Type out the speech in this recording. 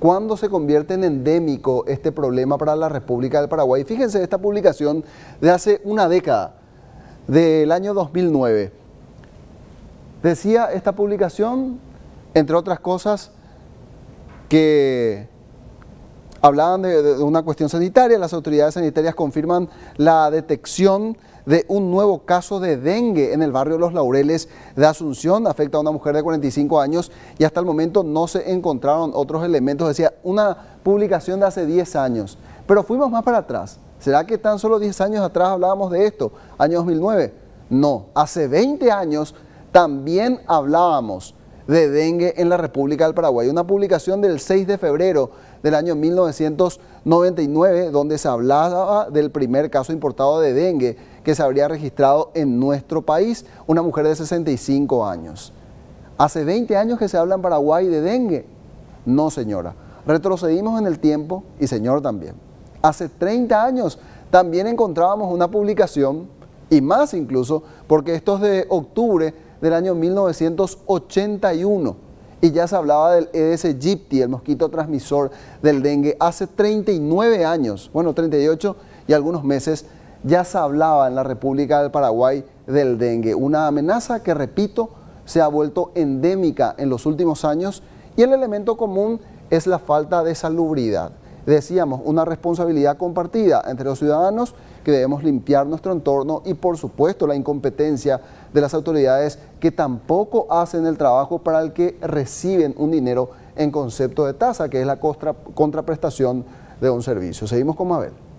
¿Cuándo se convierte en endémico este problema para la República del Paraguay? Fíjense esta publicación de hace una década, del año 2009. Decía esta publicación, entre otras cosas, que Hablaban de, una cuestión sanitaria, las autoridades sanitarias confirman la detección de un nuevo caso de dengue en el barrio Los Laureles de Asunción, afecta a una mujer de 45 años y hasta el momento no se encontraron otros elementos, decía una publicación de hace 10 años, pero fuimos más para atrás. ¿Será que tan solo 10 años atrás hablábamos de esto, año 2009? No, hace 20 años también hablábamos de dengue en la República del Paraguay. Una publicación del 6 de febrero del año 1999, donde se hablaba del primer caso importado de dengue que se habría registrado en nuestro país, una mujer de 65 años. ¿Hace 20 años que se habla en Paraguay de dengue? No, señora. Retrocedimos en el tiempo y señor también. Hace 30 años también encontrábamos una publicación, y más incluso, porque estos de octubre del año 1981 y ya se hablaba del eds aegypti, el mosquito transmisor del dengue, hace 39 años, bueno, 38 y algunos meses, ya se hablaba en la República del Paraguay del dengue, una amenaza que, repito, se ha vuelto endémica en los últimos años y el elemento común es la falta de salubridad. Decíamos, una responsabilidad compartida entre los ciudadanos que debemos limpiar nuestro entorno y por supuesto la incompetencia de las autoridades que tampoco hacen el trabajo para el que reciben un dinero en concepto de tasa, que es la contraprestación de un servicio. Seguimos con Mabel.